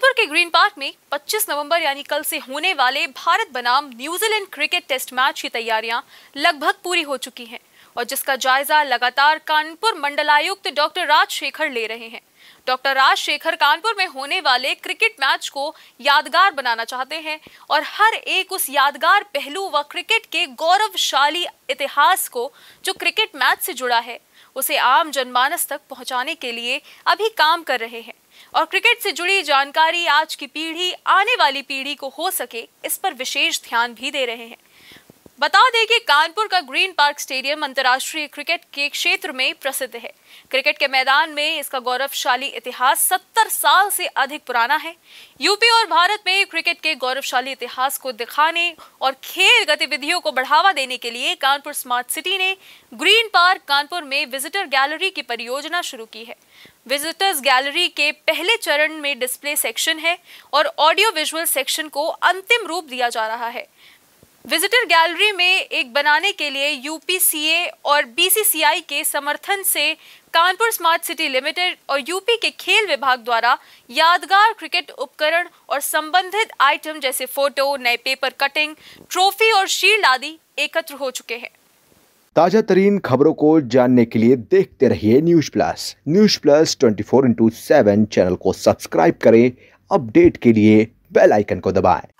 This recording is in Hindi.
जबलपुर के ग्रीन पार्क में 25 नवंबर यानी कल से होने वाले भारत बनाम न्यूजीलैंड क्रिकेट टेस्ट मैच की तैयारियां लगभग पूरी हो चुकी हैं और जिसका जायजा लगातार कानपुर मंडलायुक्त डॉक्टर राजशेखर ले रहे हैं डॉक्टर राजशेखर कानपुर में होने वाले क्रिकेट मैच को यादगार बनाना चाहते हैं और हर एक उस यादगार पहलू व क्रिकेट के गौरवशाली इतिहास को जो क्रिकेट मैच से जुड़ा है उसे आम जनमानस तक पहुंचाने के लिए अभी काम कर रहे हैं और क्रिकेट से जुड़ी जानकारी आज की पीढ़ी आने वाली पीढ़ी को हो सके इस पर विशेष ध्यान भी दे रहे हैं बता दें कि कानपुर का ग्रीन पार्क स्टेडियम अंतर्राष्ट्रीय क्रिकेट के क्षेत्र में प्रसिद्ध है क्रिकेट के मैदान में इसका गौरवशाली इतिहास 70 साल से अधिक पुराना है यूपी और भारत में क्रिकेट के गौरवशाली इतिहास को दिखाने और खेल गतिविधियों को बढ़ावा देने के लिए कानपुर स्मार्ट सिटी ने ग्रीन पार्क कानपुर में विजिटर गैलरी की परियोजना शुरू की है विजिटर्स गैलरी के पहले चरण में डिस्प्ले सेक्शन है और ऑडियो विजुअल सेक्शन को अंतिम रूप दिया जा रहा है विजिटर गैलरी में एक बनाने के लिए यूपीसीए और बीसीसीआई के समर्थन से कानपुर स्मार्ट सिटी लिमिटेड और यूपी के खेल विभाग द्वारा यादगार क्रिकेट उपकरण और संबंधित आइटम जैसे फोटो नए पेपर कटिंग ट्रॉफी और शील्ड आदि एकत्र हो चुके हैं ताजा तरीन खबरों को जानने के लिए देखते रहिए news plus news plus twenty four into seven channel को सब्सक्राइब करें अपडेट के लिए बेल आइकन को दबाएं